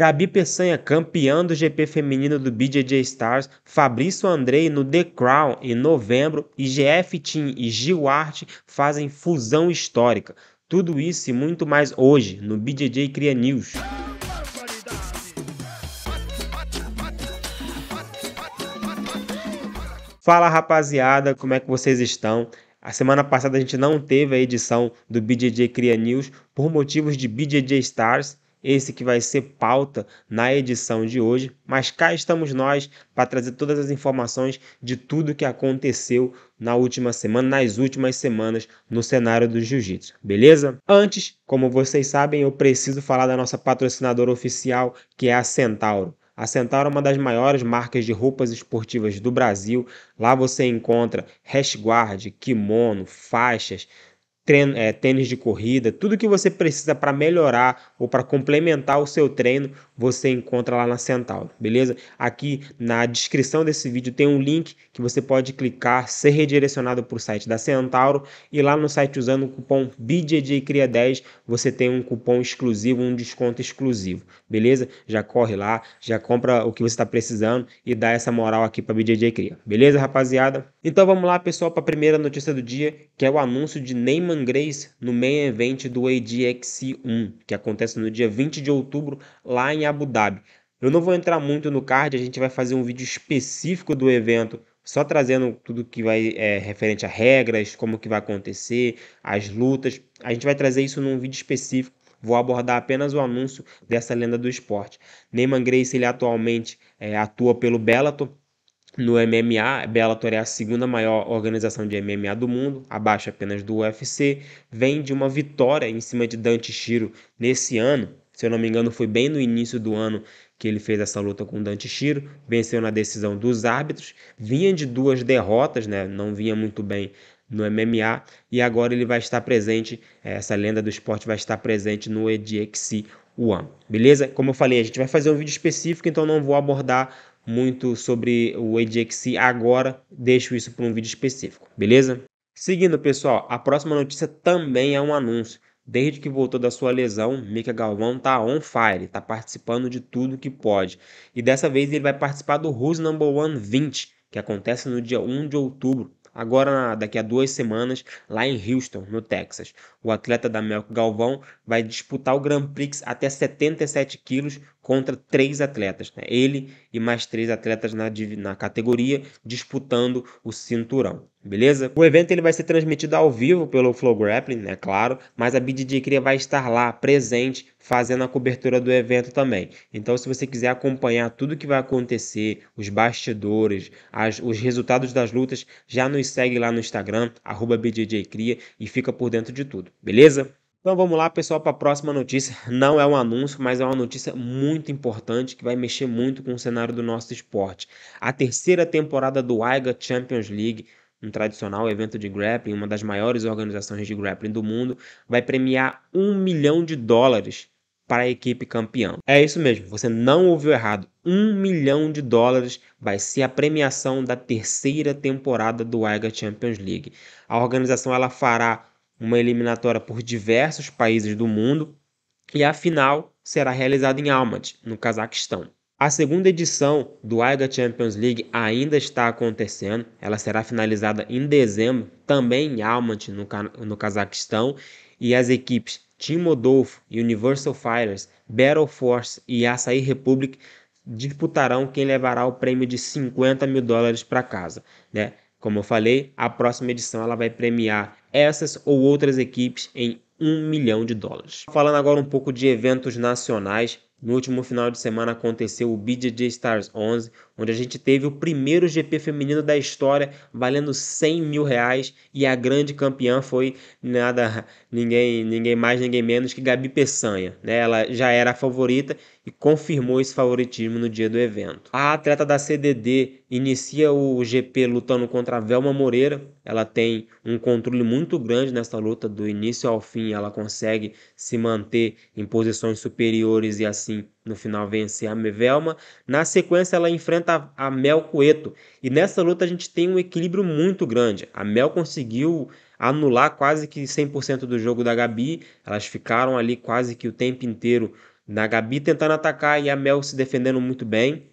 Gabi Peçanha, campeã do GP feminino do BJJ Stars, Fabrício Andrei no The Crown em novembro, IGF Team e Gil Arte fazem fusão histórica. Tudo isso e muito mais hoje no BJJ Cria News. Fala rapaziada, como é que vocês estão? A semana passada a gente não teve a edição do BJJ Cria News por motivos de BJJ Stars esse que vai ser pauta na edição de hoje, mas cá estamos nós para trazer todas as informações de tudo que aconteceu na última semana, nas últimas semanas no cenário do jiu-jitsu, beleza? Antes, como vocês sabem, eu preciso falar da nossa patrocinadora oficial, que é a Centauro. A Centauro é uma das maiores marcas de roupas esportivas do Brasil. Lá você encontra guard, kimono, faixas, treino, é, tênis de corrida, tudo que você precisa para melhorar ou para complementar o seu treino, você encontra lá na Centauro, beleza? Aqui na descrição desse vídeo tem um link que você pode clicar, ser redirecionado para o site da Centauro e lá no site usando o cupom BJJCria10 você tem um cupom exclusivo, um desconto exclusivo, beleza? Já corre lá, já compra o que você está precisando e dá essa moral aqui para BJJ Cria, beleza rapaziada? Então vamos lá pessoal para a primeira notícia do dia que é o anúncio de Neyman Grace no main event do ADXC1 que acontece no dia 20 de outubro lá em Abu Dhabi. Eu não vou entrar muito no card, a gente vai fazer um vídeo específico do evento, só trazendo tudo que vai é, referente a regras, como que vai acontecer, as lutas. A gente vai trazer isso num vídeo específico. Vou abordar apenas o anúncio dessa lenda do esporte. Neyman Grace ele atualmente é, atua pelo Bellator no MMA. Bellator é a segunda maior organização de MMA do mundo, abaixo apenas do UFC. Vem de uma vitória em cima de Dante Chiro nesse ano se eu não me engano, foi bem no início do ano que ele fez essa luta com o Dante Chiro, venceu na decisão dos árbitros, vinha de duas derrotas, né? não vinha muito bem no MMA e agora ele vai estar presente, eh, essa lenda do esporte vai estar presente no EDXC One, beleza? Como eu falei, a gente vai fazer um vídeo específico, então não vou abordar muito sobre o EDXC agora, deixo isso para um vídeo específico, beleza? Seguindo, pessoal, a próxima notícia também é um anúncio. Desde que voltou da sua lesão, Mika Galvão tá on fire, tá participando de tudo que pode. E dessa vez ele vai participar do Rose Number One 20, que acontece no dia 1 de outubro, agora daqui a duas semanas, lá em Houston, no Texas. O atleta da Melco Galvão vai disputar o Grand Prix até 77 quilos contra três atletas. Né? Ele e mais três atletas na, na categoria disputando o cinturão. Beleza? O evento ele vai ser transmitido ao vivo pelo Flow Grappling, né? Claro, mas a BDJ Cria vai estar lá presente fazendo a cobertura do evento também. Então, se você quiser acompanhar tudo que vai acontecer, os bastidores, as, os resultados das lutas, já nos segue lá no Instagram, arroba BDJ Cria, e fica por dentro de tudo, beleza? Então vamos lá, pessoal, para a próxima notícia. Não é um anúncio, mas é uma notícia muito importante que vai mexer muito com o cenário do nosso esporte. A terceira temporada do AIGA Champions League, um tradicional evento de grappling, uma das maiores organizações de grappling do mundo, vai premiar um milhão de dólares para a equipe campeã. É isso mesmo, você não ouviu errado. Um milhão de dólares vai ser a premiação da terceira temporada do AIGA Champions League. A organização ela fará uma eliminatória por diversos países do mundo, e a final será realizada em Almaty, no Cazaquistão. A segunda edição do AIGA Champions League ainda está acontecendo. Ela será finalizada em dezembro, também em Almaty, no, no Cazaquistão. E as equipes Team Rodolfo, Universal Fighters, Battle Force e Açaí Republic disputarão quem levará o prêmio de 50 mil dólares para casa. Né? Como eu falei, a próxima edição ela vai premiar essas ou outras equipes em um milhão de dólares. Falando agora um pouco de eventos nacionais, no último final de semana aconteceu o BJJ Stars 11, onde a gente teve o primeiro GP feminino da história, valendo 100 mil reais, e a grande campeã foi nada, ninguém, ninguém mais, ninguém menos que Gabi Peçanha. Né? Ela já era a favorita e confirmou esse favoritismo no dia do evento. A atleta da CDD inicia o GP lutando contra a Velma Moreira, ela tem um controle muito grande nessa luta do início ao fim, ela consegue se manter em posições superiores e assim no final vencer a Mevelma. Na sequência ela enfrenta a Mel Coeto e nessa luta a gente tem um equilíbrio muito grande. A Mel conseguiu anular quase que 100% do jogo da Gabi, elas ficaram ali quase que o tempo inteiro na Gabi tentando atacar e a Mel se defendendo muito bem.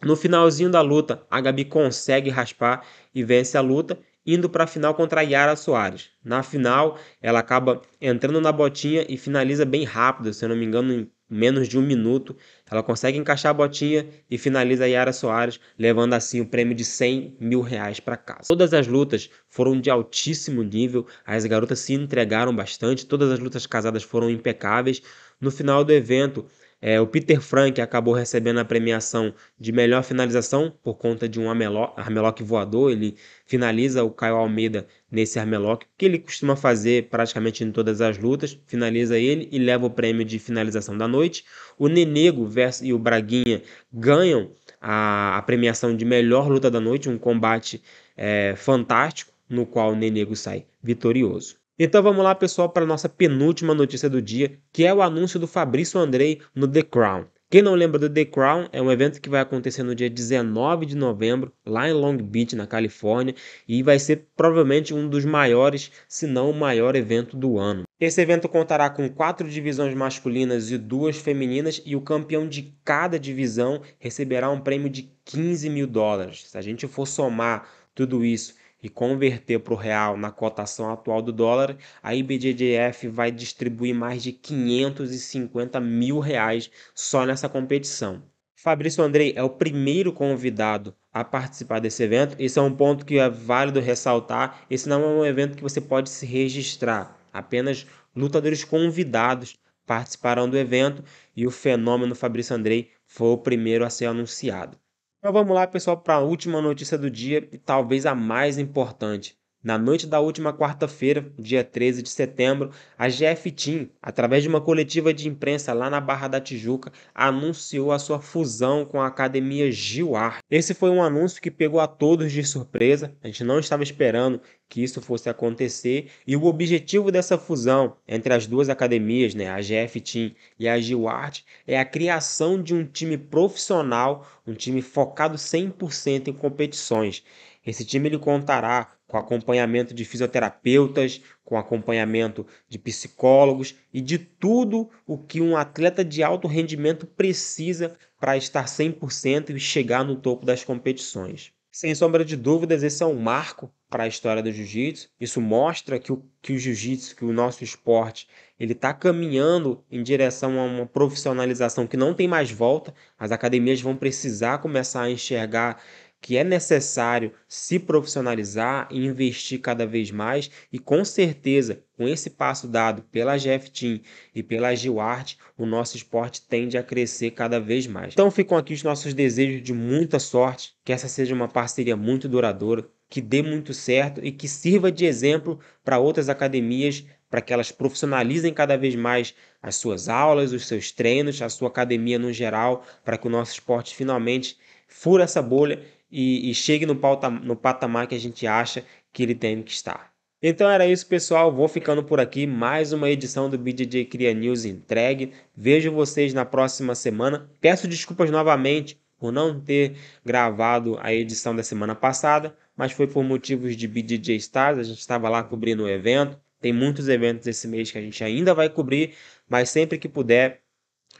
No finalzinho da luta, a Gabi consegue raspar e vence a luta indo para a final contra a Yara Soares. Na final, ela acaba entrando na botinha e finaliza bem rápido, se eu não me engano, em menos de um minuto. Ela consegue encaixar a botinha e finaliza a Yara Soares, levando assim o prêmio de 100 mil reais para casa. Todas as lutas foram de altíssimo nível, as garotas se entregaram bastante, todas as lutas casadas foram impecáveis. No final do evento, é, o Peter Frank acabou recebendo a premiação de melhor finalização por conta de um Armeloc, voador. Ele finaliza o Caio Almeida nesse Armeloc, que ele costuma fazer praticamente em todas as lutas. Finaliza ele e leva o prêmio de finalização da noite. O Nenego versus, e o Braguinha ganham a, a premiação de melhor luta da noite, um combate é, fantástico no qual o Nenego sai vitorioso. Então vamos lá, pessoal, para a nossa penúltima notícia do dia, que é o anúncio do Fabrício Andrei no The Crown. Quem não lembra do The Crown, é um evento que vai acontecer no dia 19 de novembro, lá em Long Beach, na Califórnia, e vai ser provavelmente um dos maiores, se não o maior evento do ano. Esse evento contará com quatro divisões masculinas e duas femininas, e o campeão de cada divisão receberá um prêmio de 15 mil dólares. Se a gente for somar tudo isso e converter para o real na cotação atual do dólar, a IBJJF vai distribuir mais de 550 mil reais só nessa competição. Fabrício Andrei é o primeiro convidado a participar desse evento. Esse é um ponto que é válido ressaltar. Esse não é um evento que você pode se registrar. Apenas lutadores convidados participarão do evento e o fenômeno Fabrício Andrei foi o primeiro a ser anunciado. Então vamos lá, pessoal, para a última notícia do dia e talvez a mais importante. Na noite da última quarta-feira, dia 13 de setembro, a GF Team, através de uma coletiva de imprensa lá na Barra da Tijuca, anunciou a sua fusão com a Academia Gilar. Esse foi um anúncio que pegou a todos de surpresa, a gente não estava esperando que isso fosse acontecer, e o objetivo dessa fusão entre as duas academias, né, a GF Team e a Giwart, é a criação de um time profissional, um time focado 100% em competições. Esse time ele contará com acompanhamento de fisioterapeutas, com acompanhamento de psicólogos e de tudo o que um atleta de alto rendimento precisa para estar 100% e chegar no topo das competições. Sem sombra de dúvidas, esse é um marco para a história do jiu-jitsu. Isso mostra que o, que o jiu-jitsu, que o nosso esporte, ele está caminhando em direção a uma profissionalização que não tem mais volta. As academias vão precisar começar a enxergar que é necessário se profissionalizar e investir cada vez mais, e com certeza, com esse passo dado pela GF Team e pela Gilarte, o nosso esporte tende a crescer cada vez mais. Então ficam aqui os nossos desejos de muita sorte, que essa seja uma parceria muito duradoura, que dê muito certo e que sirva de exemplo para outras academias para que elas profissionalizem cada vez mais as suas aulas, os seus treinos, a sua academia no geral, para que o nosso esporte finalmente fure essa bolha e, e chegue no, pauta, no patamar que a gente acha que ele tem que estar. Então era isso, pessoal. Vou ficando por aqui. Mais uma edição do BJJ Cria News entregue. Vejo vocês na próxima semana. Peço desculpas novamente por não ter gravado a edição da semana passada, mas foi por motivos de BJJ Stars. A gente estava lá cobrindo o evento. Tem muitos eventos esse mês que a gente ainda vai cobrir, mas sempre que puder,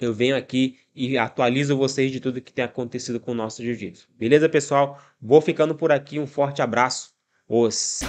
eu venho aqui e atualizo vocês de tudo que tem acontecido com o nosso jiu-jitsu. Beleza, pessoal? Vou ficando por aqui. Um forte abraço. Os.